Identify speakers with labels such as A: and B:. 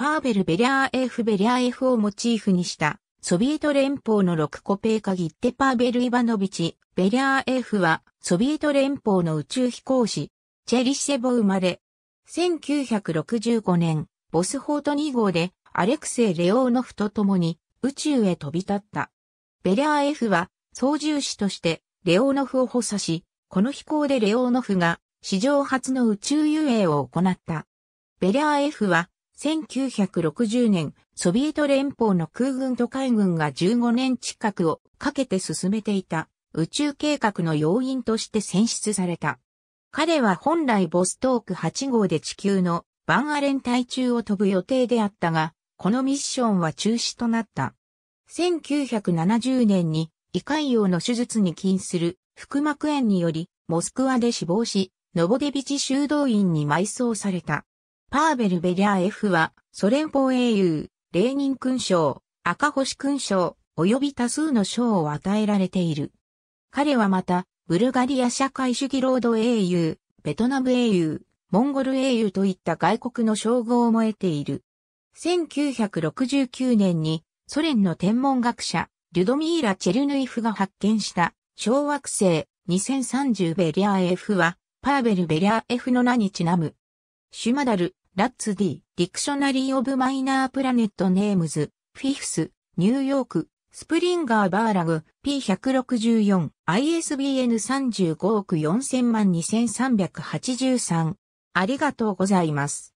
A: パーベル・ベリャーエフ・ベリャーエフをモチーフにした、ソビエト連邦の6
B: コペーカギッテパーベル・イバノビチ、ベリャーエフは、ソビエト連邦の宇宙飛行士、チェリシェボ生まれ。1965年、ボスホート2号で、アレクセイ・レオーノフと共に、宇宙へ飛び立った。ベリャーエフは、操縦士として、レオーノフを補佐し、この飛行でレオーノフが、史上初の宇宙遊泳を行った。ベリャーエフは、1960年、ソビエト連邦の空軍と海軍が15年近くをかけて進めていた宇宙計画の要因として選出された。彼は本来ボストーク8号で地球のバンアレン対中を飛ぶ予定であったが、このミッションは中止となった。1970年に胃潰瘍の手術に起因する腹膜炎により、モスクワで死亡し、ノボデビチ修道院に埋葬された。パーベル・ベリャー F は、ソ連邦英雄、レーニン勲章、赤星勲章、及び多数の賞を与えられている。彼はまた、ブルガリア社会主義労働英雄、ベトナム英雄、モンゴル英雄といった外国の称号を得ている。1969年にソ連の天文学者、リュドミーラ・チェルヌイフが発見した小惑星2030ベリア F はパーベル・ベリア F の名にちなむ。シュマダル、ラッツ D、ディクショナリー・オブ・マイナー・プラネット・ネームズ、フィフス、ニューヨーク、スプリンガー・バーラグ、P164、ISBN 35億4000万
A: 2383。ありがとうございます。